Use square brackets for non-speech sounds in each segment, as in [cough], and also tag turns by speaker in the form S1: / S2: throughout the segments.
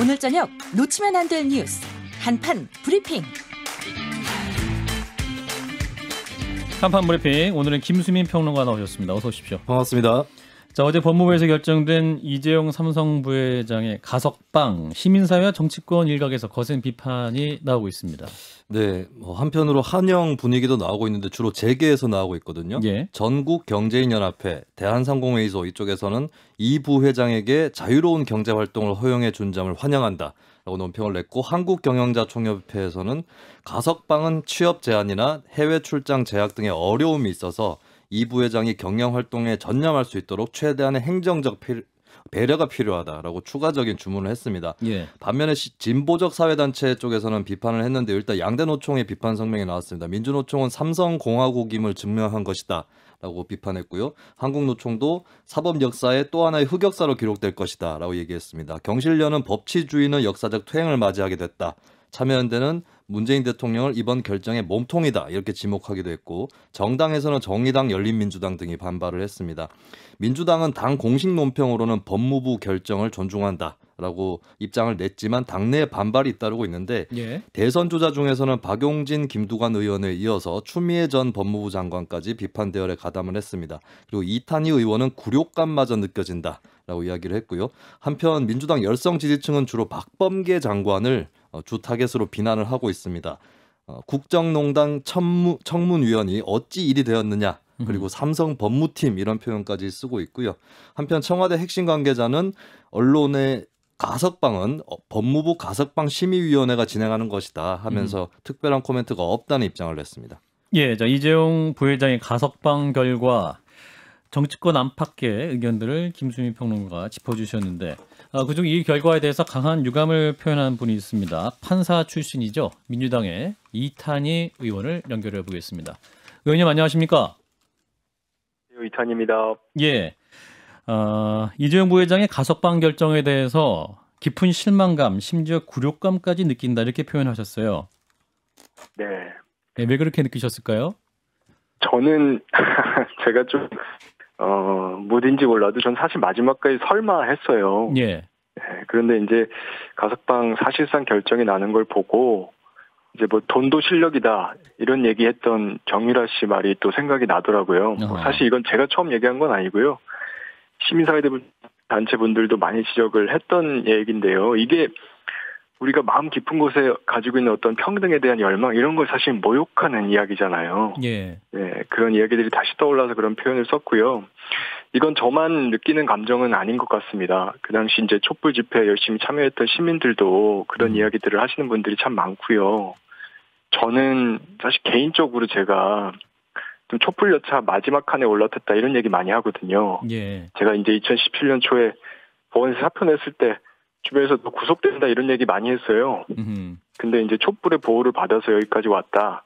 S1: 오늘 저녁 놓치면 안 될 뉴스 한판 브리핑.
S2: 한판 브리핑 오늘은 김수민 평론가 나오셨습니다. 어서 오십시오. 반갑습니다. 자, 어제 법무부에서 결정된 이재용 삼성 부회장의 가석방 시민사회와 정치권 일각에서 거센 비판이 나오고 있습니다.
S3: 네, 뭐 한편으로 한영 분위기도 나오고 있는데 주로 재계에서 나오고 있거든요. 예. 전국 경제인 연합회, 대한상공회의소 이쪽에서는 이 부회장에게 자유로운 경제 활동을 허용해 준 점을 환영한다. 라고 논평을 냈고 한국경영자총협회에서는 가석방은 취업 제한이나 해외 출장 제약 등의 어려움이 있어서 이 부회장이 경영 활동에 전념할 수 있도록 최대한의 행정적 필, 배려가 필요하다라고 추가적인 주문을 했습니다. 예. 반면에 진보적 사회단체 쪽에서는 비판을 했는데 일단 양대 노총의 비판 성명이 나왔습니다. 민주노총은 삼성공화국임을 증명한 것이다. 라고 비판했고요. 한국노총도 사법 역사의 또 하나의 흑역사로 기록될 것이다 라고 얘기했습니다. 경실련은 법치주의는 역사적 퇴행을 맞이하게 됐다. 참여연대는 문재인 대통령을 이번 결정의 몸통이다 이렇게 지목하기도 했고 정당에서는 정의당, 열린민주당 등이 반발을 했습니다. 민주당은 당 공식 논평으로는 법무부 결정을 존중한다. 라고 입장을 냈지만 당내에 반발이 잇따르고 있는데 예. 대선 조자 중에서는 박용진, 김두관 의원에 이어서 추미애 전 법무부 장관까지 비판 대열에 가담을 했습니다. 그리고 이탄희 의원은 굴욕감마저 느껴진다라고 이야기를 했고요. 한편 민주당 열성 지지층은 주로 박범계 장관을 어, 주 타겟으로 비난을 하고 있습니다. 어, 국정농단 청무 청문위원이 어찌 일이 되었느냐 그리고 음. 삼성 법무팀 이런 표현까지 쓰고 있고요. 한편 청와대 핵심 관계자는 언론의 가석방은 어, 법무부 가석방 심의위원회가 진행하는 것이다 하면서 음. 특별한 코멘트가 없다는 입장을 냈습니다.
S2: 예, 자 이재용 부회장의 가석방 결과 정치권 안팎의 의견들을 김수미 평론가가 짚어주셨는데 어, 그중 이 결과에 대해서 강한 유감을 표현한 분이 있습니다. 판사 출신이죠. 민주당의 이탄희 의원을 연결해 보겠습니다. 의원님 안녕하십니까?
S4: 네, 이탄입니다.
S2: 예. 어, 이재용 부회장의 가석방 결정에 대해서 깊은 실망감, 심지어 굴욕감까지 느낀다 이렇게 표현하셨어요. 네. 네왜 그렇게 느끼셨을까요?
S4: 저는 [laughs] 제가 좀 어, 뭐든지 몰라도 전 사실 마지막까지 설마 했어요. 예. 네, 그런데 이제 가석방 사실상 결정이 나는 걸 보고 이제 뭐 돈도 실력이다 이런 얘기했던 정유라 씨 말이 또 생각이 나더라고요. 어. 사실 이건 제가 처음 얘기한 건 아니고요. 시민사회 단체 분들도 많이 지적을 했던 얘기인데요. 이게 우리가 마음 깊은 곳에 가지고 있는 어떤 평등에 대한 열망 이런 걸 사실 모욕하는 이야기잖아요. 예. 예. 그런 이야기들이 다시 떠올라서 그런 표현을 썼고요. 이건 저만 느끼는 감정은 아닌 것 같습니다. 그 당시 이제 촛불 집회에 열심히 참여했던 시민들도 그런 음. 이야기들을 하시는 분들이 참 많고요. 저는 사실 개인적으로 제가 좀 촛불 여차 마지막 칸에 올라탔다 이런 얘기 많이 하거든요. 예. 제가 이제 2017년 초에 보원에서 사표 냈을 때 주변에서 너 구속된다 이런 얘기 많이 했어요. 근데 이제 촛불의 보호를 받아서 여기까지 왔다.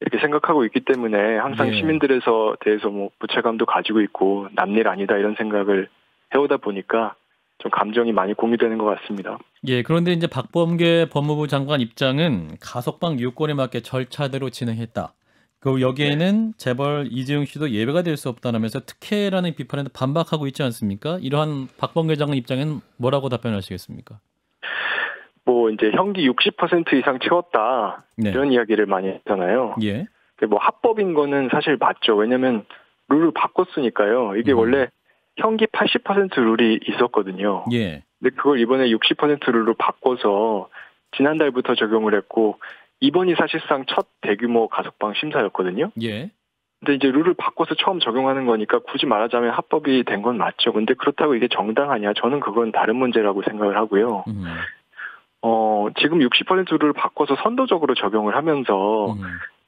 S4: 이렇게 생각하고 있기 때문에 항상 네. 시민들에서 대해서 뭐 부채감도 가지고 있고 남일 아니다 이런 생각을 해오다 보니까 좀 감정이 많이 공유되는 것 같습니다.
S2: 예, 그런데 이제 박범계 법무부 장관 입장은 가석방 유권에 맞게 절차대로 진행했다. 그리고 여기에는 네. 재벌 이재용 씨도 예외가될 수 없다면서 라 특혜라는 비판에 반박하고 있지 않습니까? 이러한 박범계 장관 입장엔 뭐라고 답변하시겠습니까?
S4: 뭐 이제 형기 60% 이상 채웠다 네. 이런 이야기를 많이 했잖아요. 예. 뭐 합법인 거는 사실 맞죠. 왜냐면 룰을 바꿨으니까요. 이게 음. 원래 형기 80% 룰이 있었거든요. 예. 근데 그걸 이번에 60% 룰로 바꿔서 지난달부터 적용을 했고 이번이 사실상 첫 대규모 가석방 심사였거든요. 예. 근데 이제 룰을 바꿔서 처음 적용하는 거니까 굳이 말하자면 합법이 된 건 맞죠. 근데 그렇다고 이게 정당하냐? 저는 그건 다른 문제라고 생각을 하고요. 음. 어, 지금 6 0 룰을 바꿔서 선도적으로 적용을 하면서 음.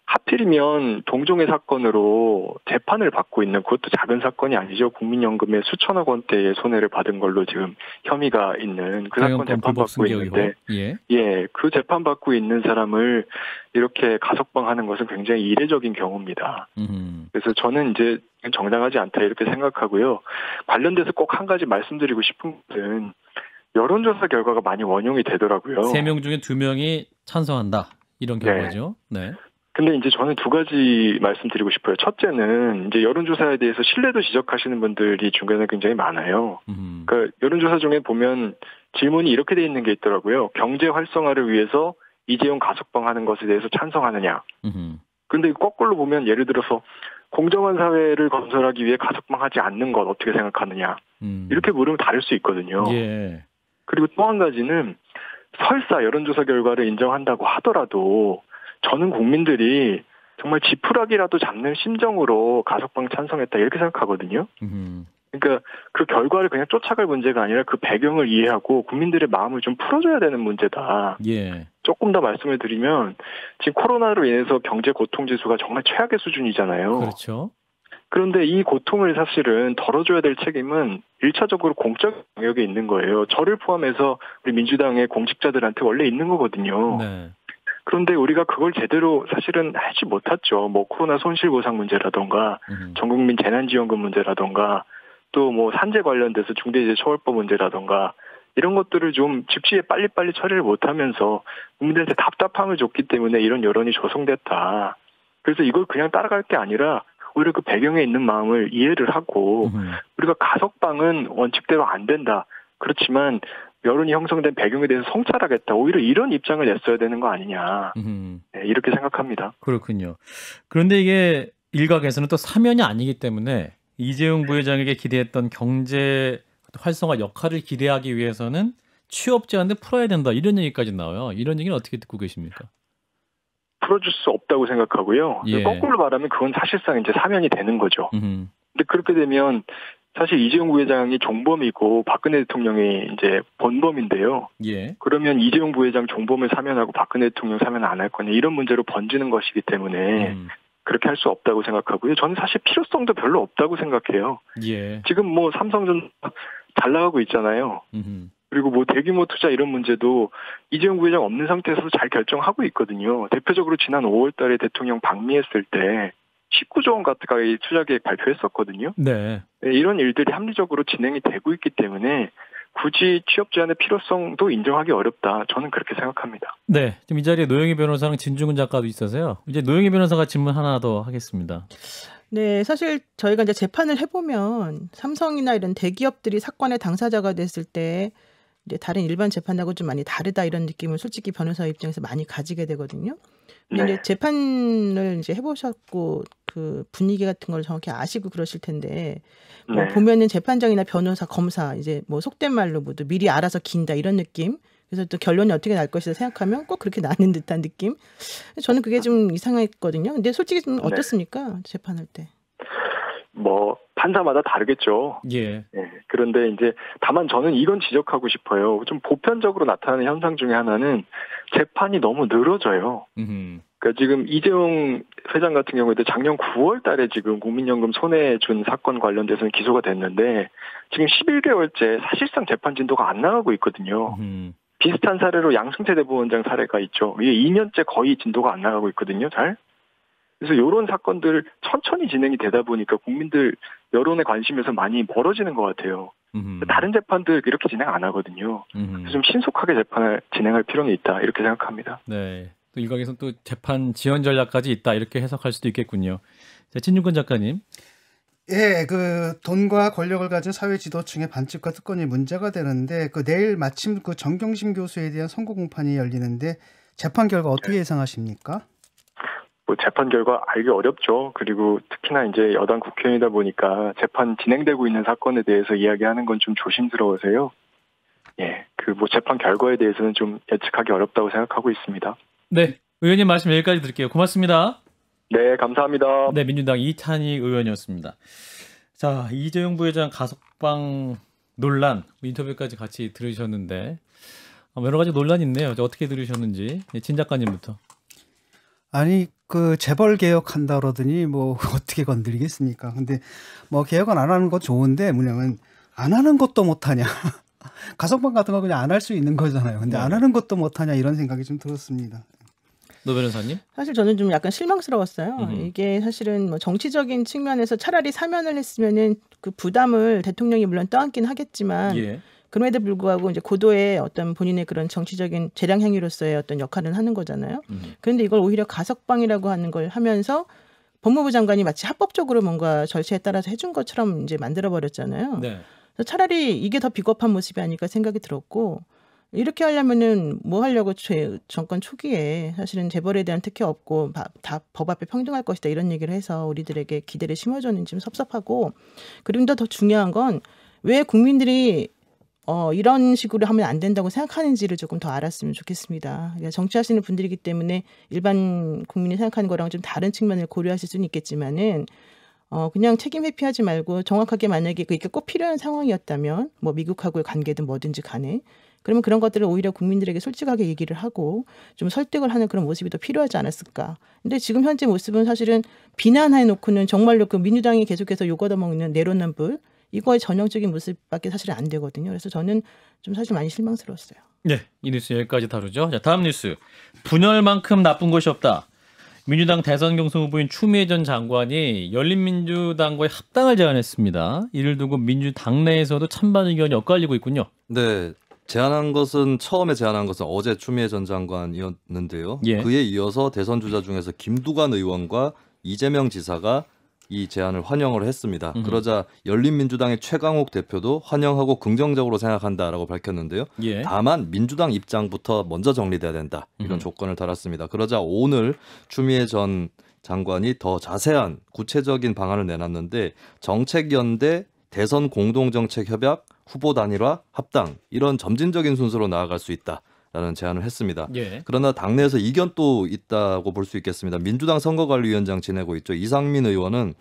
S4: 하필이면 동종의 사건으로 재판을 받고 있는 그것도 작은 사건이 아니죠. 국민연금에 수천억 원대의 손해를 받은 걸로 지금 혐의가 있는 그 사건 재판받고 있는데 예. 예, 그 재판받고 있는 사람을 이렇게 가석방하는 것은 굉장히 이례적인 경우입니다. 음. 그래서 저는 이제 정당하지 않다 이렇게 생각하고요. 관련돼서 꼭 한 가지 말씀드리고 싶은 것은 여론조사 결과가 많이 원용이 되더라고요. 세 명
S2: 중에 두명이 찬성한다. 이런 네. 결과죠.
S4: 네. 네. 근데 이제 저는 두 가지 말씀드리고 싶어요. 첫째는 이제 여론조사에 대해서 신뢰도 지적하시는 분들이 중간에 굉장히 많아요. 음. 그러니까 여론조사 중에 보면 질문이 이렇게 돼 있는 게 있더라고요. 경제 활성화를 위해서 이재용 가석방 하는 것에 대해서 찬성하느냐. 음. 근데 거꾸로 보면 예를 들어서 공정한 사회를 건설하기 위해 가석방 하지 않는 것 어떻게 생각하느냐. 음. 이렇게 물으면 다를 수 있거든요. 예. 그리고 또 한 가지는 설사 여론조사 결과를 인정한다고 하더라도 저는 국민들이 정말 지푸라기라도 잡는 심정으로 가석방 찬성했다 이렇게 생각하거든요. 그러니까 그 결과를 그냥 쫓아갈 문제가 아니라 그 배경을 이해하고 국민들의 마음을 좀 풀어줘야 되는 문제다. 예. 조금 더 말씀을 드리면 지금 코로나로 인해서 경제 고통 지수가 정말 최악의 수준이잖아요. 그렇죠. 그런데 이 고통을 사실은 덜어줘야 될 책임은 1차적으로 공적 영역에 있는 거예요. 저를 포함해서 우리 민주당의 공직자들한테 원래 있는 거거든요. 네. 그런데 우리가 그걸 제대로 사실은 하지 못했죠. 뭐 코로나 손실보상 문제라던가 음. 전국민 재난지원금 문제라던가 또 뭐 산재 관련돼서 중대재해처벌법 문제라던가 이런 것들을 좀 즉시에 빨리빨리 처리를 못하면서 국민들한테 답답함을 줬기 때문에 이런 여론이 조성됐다. 그래서 이걸 그냥 따라갈 게 아니라 오히려 그 배경에 있는 마음을 이해를 하고 음. 우리가 가석방은 원칙대로 안 된다. 그렇지만 여론이 형성된 배경에 대해서 성찰하겠다. 오히려 이런 입장을 냈어야 되는 거 아니냐. 음. 네, 이렇게 생각합니다. 그렇군요.
S2: 그런데 이게 일각에서는 또 사면이 아니기 때문에 이재용 네. 부회장에게 기대했던 경제 활성화 역할을 기대하기 위해서는 취업 제한을 풀어야 된다. 이런 얘기까지 나와요. 이런 얘기는 어떻게 듣고 계십니까?
S4: 풀어줄 수 없다고 생각하고요. 예. 거꾸로 말하면 그건 사실상 이제 사면이 되는 거죠. 음흠. 근데 그렇게 되면 사실 이재용 부회장이 종범이고 박근혜 대통령이 이제 본범인데요. 예. 그러면 이재용 부회장 종범을 사면하고 박근혜 대통령 사면 안 할 거냐 이런 문제로 번지는 것이기 때문에 음. 그렇게 할 수 없다고 생각하고요. 저는 사실 필요성도 별로 없다고 생각해요. 예. 지금 뭐 삼성전 잘 나가고 있잖아요. 음흠. 그리고 뭐 대규모 투자 이런 문제도 이재용 부회장 없는 상태에서도 잘 결정하고 있거든요. 대표적으로 지난 5월 달에 대통령 방미했을 때 19조 원 가까이 의 투자 계획 발표했었거든요. 네. 네. 이런 일들이 합리적으로 진행이 되고 있기 때문에 굳이 취업 제한의 필요성도 인정하기 어렵다. 저는 그렇게 생각합니다.
S2: 네. 지금 이 자리에 노영희 변호사랑 진중근 작가도 있어서요. 이제 노영희 변호사가 질문 하나 더 하겠습니다.
S1: 네, 사실 저희가 이제 재판을 해보면 삼성이나 이런 대기업들이 사건의 당사자가 됐을 때 이제 다른 일반 재판하고 좀 많이 다르다 이런 느낌을 솔직히 변호사 입장에서 많이 가지게 되거든요. 근데 네. 이제 재판을 이제 해보셨고 그 분위기 같은 걸 정확히 아시고 그러실 텐데 뭐 네. 보면은 재판장이나 변호사, 검사 이제 뭐 속된 말로 모두 뭐 미리 알아서 긴다 이런 느낌. 그래서 또 결론이 어떻게 날 것이다 생각하면 꼭 그렇게 나는 듯한 느낌. 저는 그게 좀 이상했거든요. 근데 솔직히 좀 네. 어떻습니까? 네. 재판할 때.
S4: 뭐 판사마다 다르겠죠. 예. 예. 그런데 이제 다만 저는 이건 지적하고 싶어요. 좀 보편적으로 나타나는 현상 중에 하나는 재판이 너무 늘어져요. 음. 그러니까 지금 이재용 회장 같은 경우에도 작년 9월 달에 지금 국민연금 손해준 사건 관련돼서는 기소가 됐는데 지금 11개월째 사실상 재판 진도가 안 나가고 있거든요. 음. 비슷한 사례로 양승태 대법원장 사례가 있죠. 이게 2년째 거의 진도가 안 나가고 있거든요, 잘. 그래서 이런 사건들 천천히 진행이 되다 보니까 국민들 여론의 관심에서 많이 멀어지는 것 같아요. 음. 다른 재판들 이렇게 진행 안 하거든요. 음. 그래서 좀 신속하게 재판을 진행할 필요는 있다 이렇게 생각합니다.
S2: 네. 또 일각에서는 또 재판 지연 전략까지 있다 이렇게 해석할 수도 있겠군요. 자, 친윤근 작가님.
S5: 예, 그 돈과 권력을 가진 사회 지도층의 반칙과 특권이 문제가 되는데 그 내일 마침 그 정경심 교수에 대한 선고 공판이 열리는데 재판 결과 어떻게 예상하십니까?
S4: 뭐 재판 결과 알기 어렵죠. 그리고 특히나 이제 여당 국회의원이다 보니까 재판 진행되고 있는 사건에 대해서 이야기하는 건 좀 조심스러워서요. 예, 그 뭐 재판 결과에 대해서는 좀 예측하기 어렵다고 생각하고 있습니다.
S2: 네, 의원님 말씀 여기까지 드릴게요. 고맙습니다. 네, 감사합니다. 네, 민주당 이찬희 의원이었습니다. 자, 이재용 부회장 가석방 논란 인터뷰까지 같이 들으셨는데 어, 여러 가지 논란이 있네요. 어떻게 들으셨는지 예, 진 작가님부터.
S5: 아니 그 재벌 개혁한다 그러더니 뭐 [laughs] 어떻게 건드리겠습니까? 근데 뭐 개혁은 안 하는 거 좋은데 문양은 안 하는 것도 못 하냐. 가석방 같은 거 그냥 안 할 수 있는 거잖아요. 근데 안 네. 하는 것도 못하냐 이런 생각이 좀 들었습니다.
S2: 노 변호사님? 사실
S5: 저는 좀 약간
S1: 실망스러웠어요. 음 이게 사실은 뭐 정치적인 측면에서 차라리 사면을 했으면은 그 부담을 대통령이 물론 떠안긴 하겠지만 예. 그럼에도 불구하고 이제 고도의 어떤 본인의 그런 정치적인 재량 행위로서의 어떤 역할을 하는 거잖아요. 음. 그런데 이걸 오히려 가석방이라고 하는 걸 하면서 법무부 장관이 마치 합법적으로 뭔가 절차에 따라서 해준 것처럼 이제 만들어 버렸잖아요. 네. 차라리 이게 더 비겁한 모습이 아닐까 생각이 들었고 이렇게 하려면은 뭐 하려고 제 정권 초기에 사실은 재벌에 대한 특혜 없고 다 법 앞에 평등할 것이다 이런 얘기를 해서 우리들에게 기대를 심어줬는지 좀 섭섭하고 그리고 더 중요한 건 왜 국민들이 어, 이런 식으로 하면 안 된다고 생각하는지를 조금 더 알았으면 좋겠습니다. 그러니까 정치하시는 분들이기 때문에 일반 국민이 생각하는 거랑 좀 다른 측면을 고려하실 수는 있겠지만은 어, 그냥 책임 회피하지 말고 정확하게 만약에 그게 꼭 필요한 상황이었다면 뭐 미국하고의 관계든 뭐든지 간에 그러면 그런 것들을 오히려 국민들에게 솔직하게 얘기를 하고 좀 설득을 하는 그런 모습이 더 필요하지 않았을까. 근데 지금 현재 모습은 사실은 비난해 놓고는 정말로 그 민주당이 계속해서 욕얻어먹는 내로남불 이거의 전형적인 모습밖에 사실 안 되거든요. 그래서 저는 좀 사실 많이 실망스러웠어요.
S5: 네,
S2: 이 뉴스 여기까지 다루죠. 자, 다음 뉴스 분열만큼 나쁜 것이 없다. 민주당 대선 경선 후보인 추미애 전 장관이 열린민주당과의 합당을 제안했습니다. 이를 두고 민주당 내에서도 찬반 의견이 엇갈리고 있군요. 네. 제안한 것은 처음에
S3: 제안한 것은 어제 추미애 전 장관이었는데요. 예. 그에 이어서 대선 주자 중에서 김두관 의원과 이재명 지사가 이 제안을 환영을 했습니다. 음 그러자 열린민주당의 최강욱 대표도 환영하고 긍정적으로 생각한다라고 밝혔는데요. 예. 다만 민주당 입장부터 먼저 정리돼야 된다 이런 음 조건을 달았습니다. 그러자 오늘 추미애 전 장관이 더 자세한 구체적인 방안을 내놨는데 정책연대 대선 공동정책 협약 후보 단일화 합당 이런 점진적인 순서로 나아갈 수 있다. 라는 제안을 했습니다. 예. 그러나 당내에서 이견도 있다고 볼 수 있겠습니다. 민주당 선거관리위원장 지내고 있죠. 이상민 의원은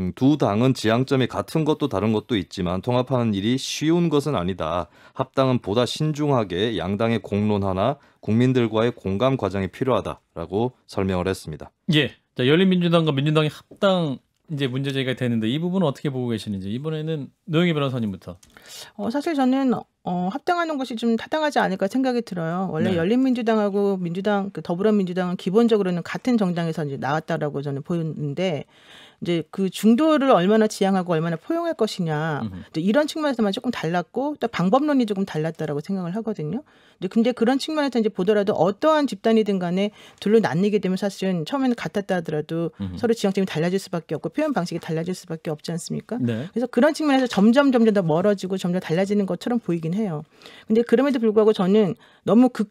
S3: 음, 두 당은 지향점이 같은 것도 다른 것도 있지만 통합하는 일이 쉬운 것은 아니다. 합당은 보다 신중하게 양당의 공론 화나 국민들과의 공감 과정이 필요하다라고 설명을 했습니다.
S2: 예. 자, 열린민주당과 민주당이 합당 이제 문제 제기가 되는데 이 부분은 어떻게 보고 계시는지 이번에는 노영희 변호사님부터.
S1: 어, 사실 저는 어, 합당하는 것이 좀 타당하지 않을까 생각이 들어요. 원래 네. 열린민주당하고 민주당 그 더불어민주당은 기본적으로는 같은 정당에서 이제 나왔다라고 저는 보였는데 이제 그 중도를 얼마나 지향하고 얼마나 포용할 것이냐 이제 이런 측면에서만 조금 달랐고 또 방법론이 조금 달랐다라고 생각을 하거든요. 근데, 근데 그런 측면에서 이제 보더라도 어떠한 집단이든 간에 둘로 나뉘게 되면 사실은 처음에는 같았다 하더라도 음흠. 서로 지향점이 달라질 수밖에 없고 표현 방식이 달라질 수밖에 없지 않습니까? 네. 그래서 그런 측면에서 점점 점점 더 멀어지고 점점 달라지는 것처럼 보이긴 해요. 근데 그럼에도 불구하고 저는 너무 극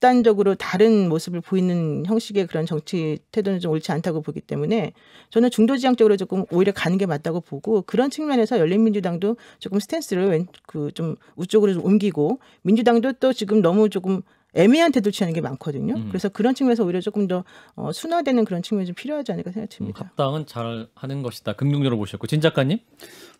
S1: 극단적으로 다른 모습을 보이는 형식의 그런 정치 태도는 좀 옳지 않다고 보기 때문에 저는 중도지향 적으로 조금 오히려 가는 게 맞다고 보고 그런 측면에서 열린민주당도 조금 스탠스를 그좀 우쪽으로 좀 옮기고 민주당도 또 지금 너무 조금 애매한 태도 취하는 게 많거든요. 음. 그래서 그런 측면에서 오히려 조금 더 어, 순화되는 그런 측면이 좀 필요하지 않을까 생각됩니다.
S2: 음, 합당은 잘 하는 것이다. 긍정적으로 보셨고 진 작가님?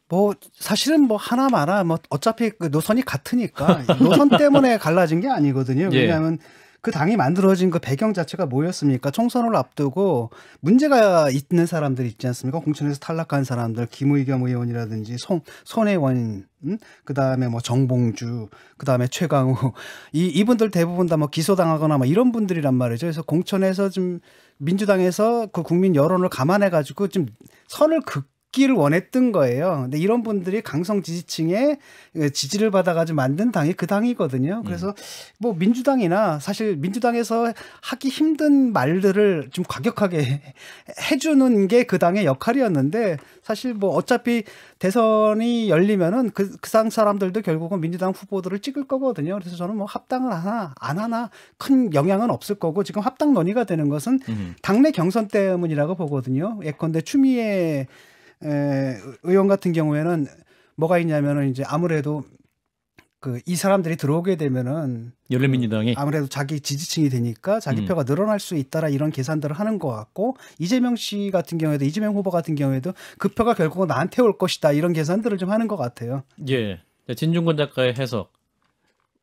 S2: 뭐
S5: 사실은 뭐 하나마나 뭐 어차피 그 노선이 같으니까 [laughs] 노선 때문에 갈라진 게 아니거든요. 예. 왜냐하면 예. 그 당이 만들어진 그 배경 자체가 뭐였습니까? 총선을 앞두고 문제가 있는 사람들 있지 않습니까? 공천에서 탈락한 사람들, 김의겸 의원이라든지 손, 손혜원, 음? 그 다음에 뭐 정봉주, 그 다음에 최강우, [laughs] 이, 이분들 대부분 다 뭐 기소당하거나 뭐 이런 분들이란 말이죠. 그래서 공천에서 좀 민주당에서 그 국민 여론을 감안해가지고 좀 선을 극, 있기를 원했던 거예요. 근데 이런 분들이 강성 지지층의 그 지지를 받아가지고 만든 당이 그 당이거든요. 음. 그래서 음. 뭐 민주당이나 사실 민주당에서 하기 힘든 말들을 좀 과격하게 [laughs] 해주는 게 그 당의 역할이었는데 사실 뭐 어차피 대선이 열리면은 그, 그 상 사람들도 결국은 민주당 후보들을 찍을 거거든요. 그래서 저는 뭐 합당을 하나 안 하나 큰 영향은 없을 거고 지금 합당 논의가 되는 것은 음. 당내 경선 때문이라고 보거든요. 예컨대 추미애 에, 의원 같은 경우에는 뭐가 있냐면은 이제 아무래도 그 이 사람들이 들어오게 되면은 열린민주당이 그 아무래도 자기 지지층이 되니까 자기 음. 표가 늘어날 수 있다라 이런 계산들을 하는 것 같고 이재명 씨 같은 경우에도 이재명 후보 같은 경우에도 그 표가 결국은 나한테 올 것이다 이런 계산들을 좀 하는 것 같아요. 예, 진중권
S2: 작가의 해석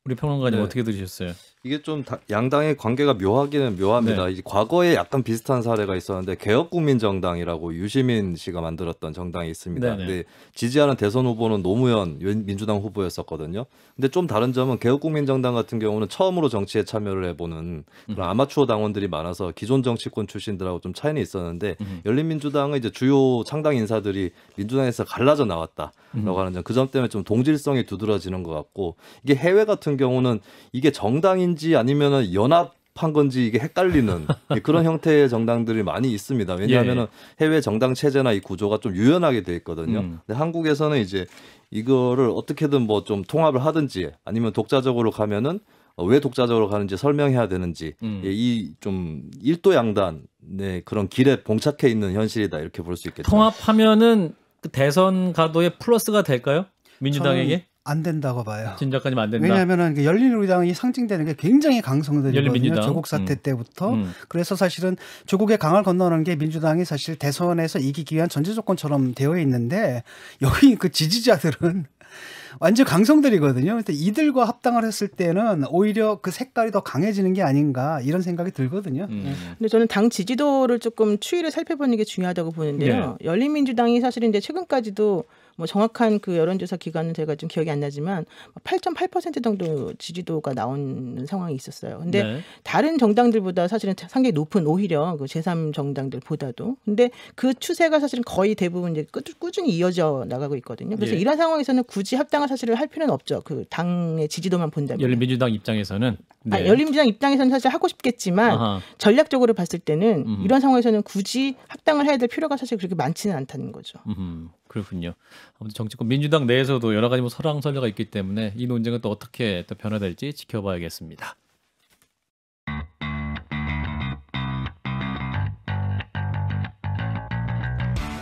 S2: 우리 평론가님 네. 어떻게 들으셨어요?
S3: 이게 좀 다, 양당의 관계가 묘하기는 묘합니다. 네. 과거에 약간 비슷한 사례가 있었는데 개혁국민정당이라고 유시민 씨가 만들었던 정당이 있습니다. 네네. 근데 지지하는 대선 후보는 노무현 민주당 후보였었거든요. 근데 좀 다른 점은 개혁국민정당 같은 경우는 처음으로 정치에 참여를 해보는 그런 음. 아마추어 당원들이 많아서 기존 정치권 출신들하고 좀 차이는 있었는데 음. 열린민주당은 이제 주요 창당 인사들이 민주당에서 갈라져 나왔다라고 음. 하는 점, 그 점 때문에 좀 동질성이 두드러지는 것 같고 이게 해외 같은 경우는 이게 정당인 건지 아니면은 연합 한 건지 이게 헷갈리는 [laughs] 그런 형태의 정당들이 많이 있습니다. 왜냐하면 예. 해외 정당 체제나 이 구조가 좀 유연하게 돼 있거든요. 음. 근데 한국에서는 이제 이거를 어떻게든 뭐 좀 통합을 하든지 아니면 독자적으로 가면은 왜 독자적으로 가는지 설명해야 되는지 음. 예, 이좀 일도양단의 그런 길에
S2: 봉착해 있는 현실이다 이렇게 볼 수 있겠죠.
S5: 통합하면은
S2: 그 대선 가도에 플러스가 될까요? 민주당에게?
S5: 안 된다고 봐요.
S2: 진작까지안 된다.
S5: 왜냐하면 열린우리당이 상징되는 게 굉장히 강성들이거든요. 조국 사태 음. 때부터. 음. 그래서 사실은 조국의 강을 건너는 게 민주당이 사실 대선에서 이기기 위한 전제 조건처럼 되어 있는데 여기 그 지지자들은 [laughs] 완전 강성들이거든요. 근데 이들과 합당을 했을 때는 오히려 그 색깔이 더 강해지는 게 아닌가 이런 생각이 들거든요. 음. 네.
S1: 근데 저는 당 지지도를 조금 추이를 살펴보는 게 중요하다고 보는데요. 네. 열린민주당이 사실 이제 최근까지도 뭐 정확한 그 여론조사 기간은 제가 좀 기억이 안 나지만 8.8% 정도 지지도가 나온 상황이 있었어요. 근데 네. 다른 정당들보다 사실은 상당히 높은 오히려 그 제3 정당들보다도 근데 그 추세가 사실은 거의 대부분 이제 꾸준히 이어져 나가고 있거든요. 그래서 예. 이런 상황에서는 굳이 합당한 사실을 할 필요는 없죠. 그 당의 지지도만 본다면
S2: 열린민주당 입장에서는 아, 네. 아,
S1: 열린민주당 입장에서는 사실 하고 싶겠지만 아하. 전략적으로 봤을 때는 음흠. 이런 상황에서는 굳이 합당을 해야 될 필요가 사실 그렇게 많지는 않다는 거죠.
S2: 음흠. 그렇군요. 아무튼 정치권 민주당 내에서도 여러 가지 뭐 설랑설래가 있기 때문에 이 논쟁은 또 어떻게 또 변화될지 지켜봐야겠습니다.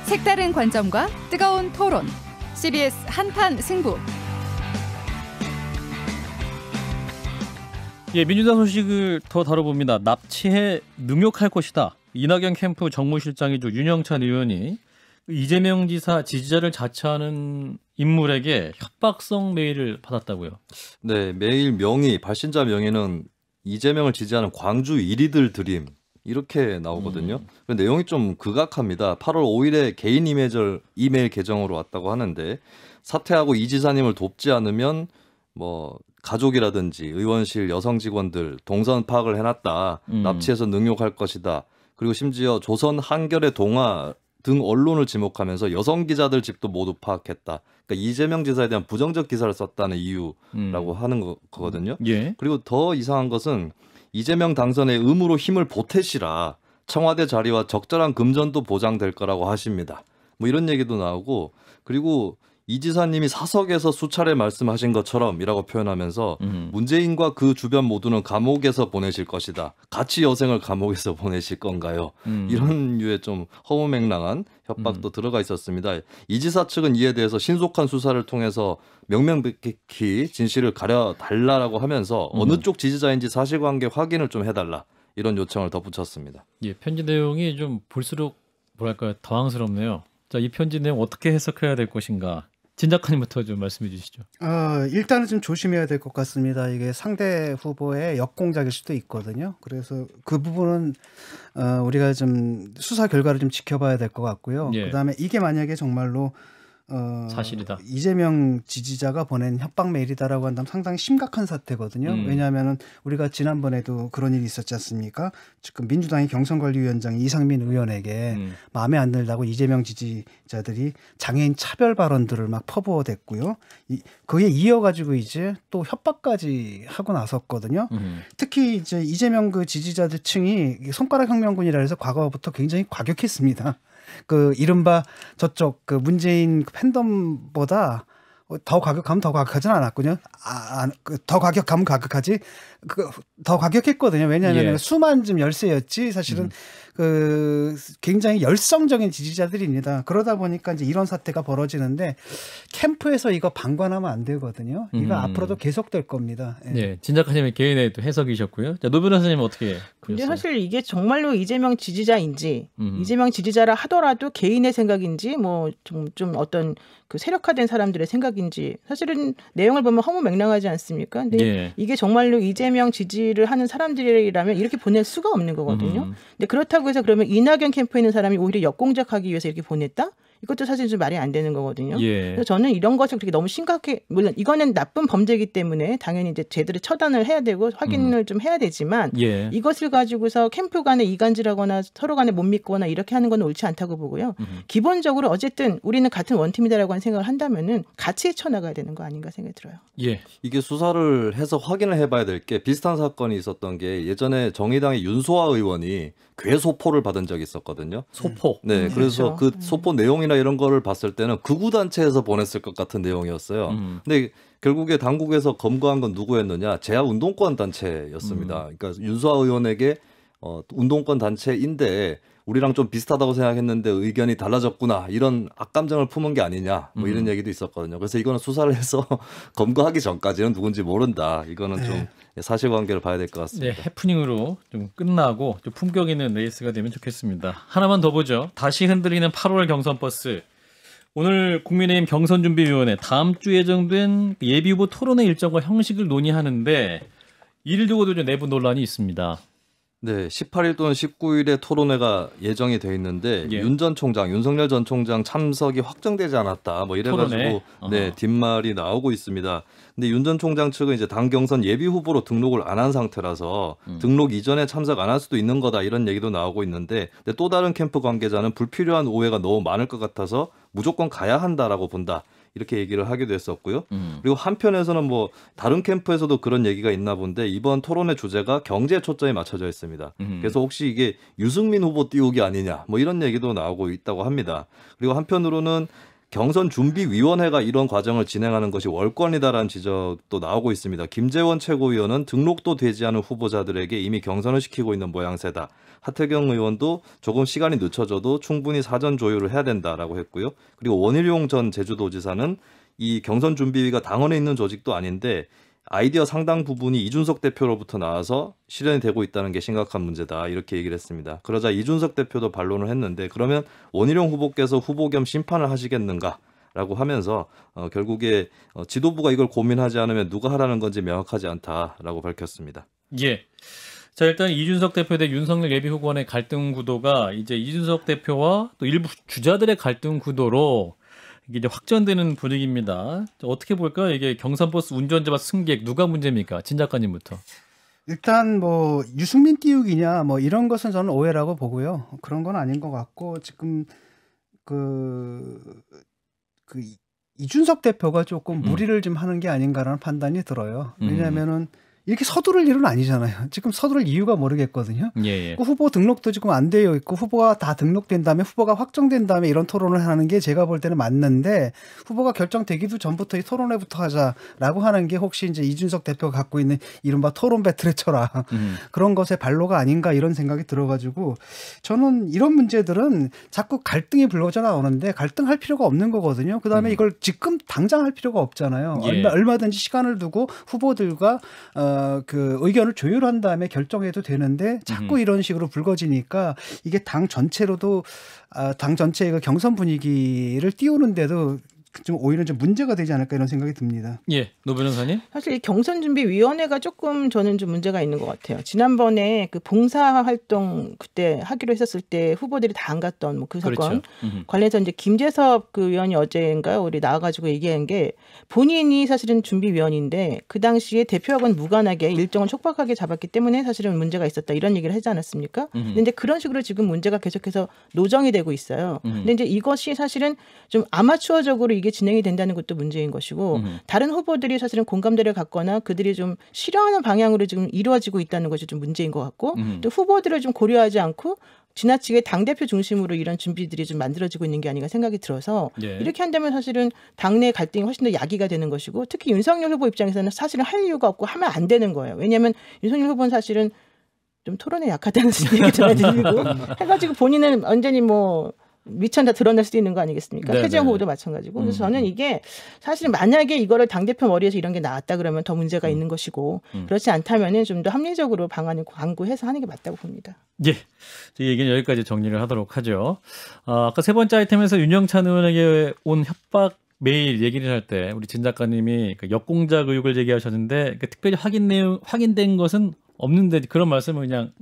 S2: 색다른 관점과 뜨거운 토론. CBS
S5: 한판 승부.
S2: 예, 민주당 소식을 더 다뤄봅니다. 납치해 능욕할 것이다. 이낙연 캠프 정무실장이죠 윤영찬 의원이 이재명 지사 지지자를 자처하는 인물에게 협박성 메일을 받았다고요.
S3: 네, 메일 명의 발신자 명의는 이재명을 지지하는 광주 이리들 드림 이렇게 나오거든요. 음. 내용이 좀 극악합니다. 8월 5일에 개인 이메일, 이메일 계정으로 왔다고 하는데 사퇴하고 이 지사님을 돕지 않으면 뭐 가족이라든지 의원실 여성 직원들 동선 파악을 해놨다. 음. 납치해서 능욕할 것이다. 그리고 심지어 조선 한결의 동화 등 언론을 지목하면서 여성 기자들 집도 모두 파악했다. 그러니까 이재명 지사에 대한 부정적 기사를 썼다는 이유라고 음. 하는 거, 거든요 예. 그리고 더 이상한 것은 이재명 당선의 의무로 힘을 보태시라 청와대 자리와 적절한 금전도 보장될 거라고 하십니다. 뭐 이런 얘기도 나오고 그리고 이 지사님이 사석에서 수차례 말씀하신 것처럼이라고 표현하면서 음. 문재인과 그 주변 모두는 감옥에서 보내실 것이다. 같이 여생을 감옥에서 [laughs] 보내실 건가요?
S5: 음. 이런
S3: 류의 좀 허무맹랑한 협박도 음. 들어가 있었습니다. 이 지사 측은 이에 대해서 신속한 수사를 통해서 명명백백히 진실을 가려 달라라고 하면서 음. 어느 쪽 지지자인지 사실관계 확인을 좀 해달라 이런 요청을 덧붙였습니다.
S2: 예, 편지 내용이 좀 볼수록 뭐랄까 당황스럽네요. 자, 이 편지 내용 어떻게 해석해야 될 것인가? 진작한님부터 좀 말씀해 주시죠.
S5: 아, 일단은 좀 조심해야 될 것 같습니다. 이게 상대 후보의 역공작일 수도 있거든요. 그래서 그 부분은 어, 우리가 좀 수사 결과를 좀 지켜봐야 될 것 같고요. 예. 그다음에 이게 만약에 정말로 어, 사실이다. 이재명 지지자가 보낸 협박 메일이다라고 한다면 상당히 심각한 사태거든요. 음. 왜냐하면 우리가 지난번에도 그런 일이 있었지 않습니까? 지금 민주당의 경선관리위원장 이상민 의원에게 음. 마음에 안 들다고 이재명 지지자들이 장애인 차별 발언들을 막 퍼부어댔고요. 이, 그에 이어가지고 이제 또 협박까지 하고 나섰거든요. 음. 특히 이제 이재명 그 지지자들 층이 손가락 혁명군이라 해서 과거부터 굉장히 과격했습니다. 그 이른바 저쪽 그 문재인 그 팬덤보다 어, 더 과격하면 더 과격하진 않았군요. 아, 그 더 과격하면 과격하지. 그, 더 과격했거든요. 왜냐하면 예. 수만 좀 열세였지 사실은 음. 그 굉장히 열성적인 지지자들입니다. 그러다 보니까 이제 이런 사태가 벌어지는데 캠프에서 이거 방관하면 안 되거든요. 이거 음. 앞으로도 계속될 겁니다.
S2: 예. 예. 진작하시면 개인의 또 해석이셨고요. 자, 노 변호사님 어떻게?
S1: 근데 보셨어요? 사실 이게 정말로 이재명 지지자인지 음. 이재명 지지자라 하더라도 개인의 생각인지 뭐 좀좀 좀 어떤 그 세력화된 사람들의 생각 생각인지 사실은 내용을 보면 허무맹랑하지 않습니까? 근데 예. 이게 정말로 이재명 지지를 하는 사람들이라면 이렇게 보낼 수가 없는 거거든요. 음. 근데 그렇다고 해서 그러면 이낙연 캠프에 있는 사람이 오히려 역공작하기 위해서 이렇게 보냈다? 이것도 사실 좀 말이 안 되는 거거든요. 예. 그래서 저는 이런 것을 그렇게 너무 심각해 물론 이거는 나쁜 범죄이기 때문에 당연히 이제 제대로 처단을 해야 되고 확인을 음. 좀 해야 되지만 예. 이것을 가지고서 캠프 간에 이간질하거나 서로 간에 못 믿거나 이렇게 하는 건 옳지 않다고 보고요. 음. 기본적으로 어쨌든 우리는 같은 원팀이다라고 하는 생각을 한다면은 같이 쳐나가야 되는 거 아닌가 생각이 들어요.
S3: 예. 이게 수사를 해서 확인을 해봐야 될 게 비슷한 사건이 있었던 게 예전에 정의당의 윤소아 의원이 괴소포를 받은 적이 있었거든요. 소포. 음. 네, 음, 그래서 그렇죠. 그 음. 소포 내용이나 이런 거를 봤을 때는 극우 단체에서 보냈을 것 같은 내용이었어요. 음. 근데 결국에 당국에서 검거한 건 누구였느냐? 제야 운동권 단체였습니다. 음. 그러니까 윤수아 의원에게 어, 운동권 단체인데 우리랑 좀 비슷하다고 생각했는데 의견이 달라졌구나 이런 악감정을 품은 게 아니냐 뭐 이런 음. 얘기도 있었거든요. 그래서 이거는 수사를 해서 [laughs] 검거하기 전까지는 누군지 모른다. 이거는 네. 좀 사실관계를
S2: 봐야 될 것 같습니다. 네, 해프닝으로 좀 끝나고 좀 품격 있는 레이스가 되면 좋겠습니다. 하나만 더 보죠. 다시 흔들리는 8월 경선 버스. 오늘 국민의힘 경선준비위원회 다음 주 예정된 예비 후보 토론회 일정과 형식을 논의하는데 이를 두고도 좀 내부 논란이 있습니다. 네, 18일 또는 19일에 토론회가 예정이 돼
S3: 있는데 예. 윤전 총장, 윤석열 전 총장 참석이 확정되지 않았다. 뭐 이래가지고 네 뒷말이 나오고 있습니다. 근데 윤 전 총장 측은 이제 당 경선 예비 후보로 등록을 안 한 상태라서 음. 등록 이전에 참석 안 할 수도 있는 거다 이런 얘기도 나오고 있는데 또 다른 캠프 관계자는 불필요한 오해가 너무 많을 것 같아서 무조건 가야 한다라고 본다. 이렇게 얘기를 하기도 했었고요. 음. 그리고 한편에서는 뭐 다른 캠프에서도 그런 얘기가 있나 본데 이번 토론의 주제가 경제 초점이 맞춰져 있습니다. 음. 그래서 혹시 이게 유승민 후보 띄우기 아니냐 뭐 이런 얘기도 나오고 있다고 합니다. 그리고 한편으로는 경선 준비위원회가 이런 과정을 진행하는 것이 월권이다라는 지적도 나오고 있습니다. 김재원 최고위원은 등록도 되지 않은 후보자들에게 이미 경선을 시키고 있는 모양새다. 하태경 의원도 조금 시간이 늦춰져도 충분히 사전 조율을 해야 된다라고 했고요. 그리고 원일용 전 제주도지사는 이 경선 준비위가 당원에 있는 조직도 아닌데 아이디어 상당 부분이 이준석 대표로부터 나와서 실현이 되고 있다는 게 심각한 문제다 이렇게 얘기를 했습니다. 그러자 이준석 대표도 반론을 했는데 그러면 원희룡 후보께서 후보 겸 심판을 하시겠는가? 라고 하면서 어, 결국에 어, 지도부가 이걸 고민하지 않으면 누가 하라는 건지 명확하지 않다라고 밝혔습니다.
S2: 예. 자 일단 이준석 대표 대 윤석열 예비후보간의 갈등 구도가 이제 이준석 대표와 또 일부 주자들의 갈등 구도로 이게 이제 확전되는 분위기입니다. 어떻게 볼까 요 이게 경산버스 운전자와 승객 누가 문제입니까? 진 작가님부터.
S5: 일단 뭐 유승민 띄우기냐 뭐 이런 것은 저는 오해라고 보고요. 그런 건 아닌 것 같고 지금 그, 그 이준석 대표가 조금 음. 무리를 좀 하는 게 아닌가라는 판단이 들어요. 왜냐하면은. 음. 이렇게 서두를 일은 아니잖아요. [laughs] 지금 서두를 이유가 모르겠거든요. 예, 예. 그 후보 등록도 지금 안 되어 있고 후보가 다 등록된 다음에 후보가 확정된 다음에 이런 토론을 하는 게 제가 볼 때는 맞는데 후보가 결정되기도 전부터 이 토론회부터 하자라고 하는 게 혹시 이제 이준석 대표가 갖고 있는 이른바 토론 배틀의 처라 음. [laughs] 그런 것의 발로가 아닌가 이런 생각이 들어가지고 저는 이런 문제들은 자꾸 갈등이 불러져 나오는데 갈등할 필요가 없는 거거든요. 그다음에 음. 이걸 지금 당장 할 필요가 없잖아요. 예. 얼마, 얼마든지 시간을 두고 후보들과 어, 어그 의견을 조율한 다음에 결정해도 되는데 자꾸 음. 이런 식으로 불거지니까 이게 당 전체로도 아당 전체의 그 경선 분위기를 띄우는데도 좀 오히려 좀 문제가 되지 않을까 이런 생각이 듭니다.
S2: 예, 노 변호사님. 사실 이
S5: 경선 준비 위원회가 조금 저는 좀 문제가
S1: 있는 것 같아요. 지난번에 그 봉사 활동 그때 하기로 했었을 때 후보들이 다 안 갔던 뭐그 사건 그렇죠. 음. 관련해서 이제 김재섭 그 위원이 어제인가 우리 나와가지고 얘기한 게 본인이 사실은 준비 위원인데 그 당시에 대표하고는 무관하게 일정을 촉박하게 잡았기 때문에 사실은 문제가 있었다 이런 얘기를 하지 않았습니까? 음흠. 근데 이제 그런 식으로 지금 문제가 계속해서 노정이 되고 있어요. 음흠. 근데 이제 이것이 사실은 좀 아마추어적으로 이게 진행이 된다는 것도 문제인 것이고 음. 다른 후보들이 사실은 공감대를 갖거나 그들이 좀 싫어하는 방향으로 지금 이루어지고 있다는 것이 좀 문제인 것 같고 음. 또 후보들을 좀 고려하지 않고 지나치게 당 대표 중심으로 이런 준비들이 좀 만들어지고 있는 게 아닌가 생각이 들어서 예. 이렇게 한다면 사실은 당내 갈등이 훨씬 더 야기가 되는 것이고 특히 윤석열 후보 입장에서는 사실은 할 이유가 없고 하면 안 되는 거예요. 왜냐하면 윤석열 후보는 사실은 좀 토론에 약하다는 [laughs] 얘기 들어드리고 [laughs] 해가지고 본인은 언제니 뭐 미천다 드러낼 수도 있는 거 아니겠습니까? 네네. 최재형 네. 후보도 마찬가지고. 그래서 음. 저는 이게 사실 만약에 이거를 당대표 머리에서 이런 게 나왔다 그러면 더 문제가 음. 있는 것이고 음. 그렇지 않다면은 좀 더 합리적으로 방안을 강구해서 하는 게 맞다고 봅니다.
S2: 예. 이 얘기는 여기까지 정리를 하도록 하죠. 아, 아까 세 번째 아이템에서 윤영찬 의원에게 온 협박 매일 얘기를 할 때 우리 진 작가님이 그 역공작 의혹을 제기하셨는데 그 특별히 확인 내용 확인된 것은 없는데 그런 말씀을 그냥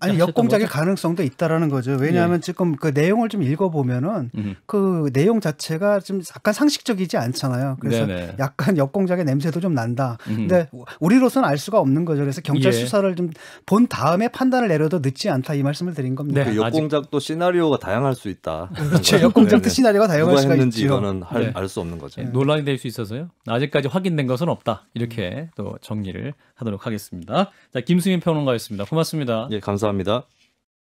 S2: 아니 역공작의 거죠?
S5: 가능성도 있다라는 거죠. 왜냐하면 예. 지금 그 내용을 좀 읽어보면은 음그 내용 자체가 좀 약간 상식적이지 않잖아요. 그래서 네네. 약간 역공작의 냄새도 좀 난다. 음 근데 우리로서는 알 수가 없는 거죠. 그래서 경찰 예. 수사를 좀 본 다음에 판단을 내려도 늦지 않다 이 말씀을 드린 겁니다. 그 네. 그 역공작도
S3: 아직... 시나리오가
S2: 다양할 수 있다. 그렇죠.
S3: 역공작도 시나리오가 다양할 수가 있는지 이거는 네. 알수 없는 거죠. 네. 논란이
S2: 될 수 있어서요. 아직까지 확인된 것은 없다. 이렇게 음. 또 정리를 하도록 하겠습니다. 자, 김승민 평론가였습니다. 고맙습니다. 예, 감사합니다.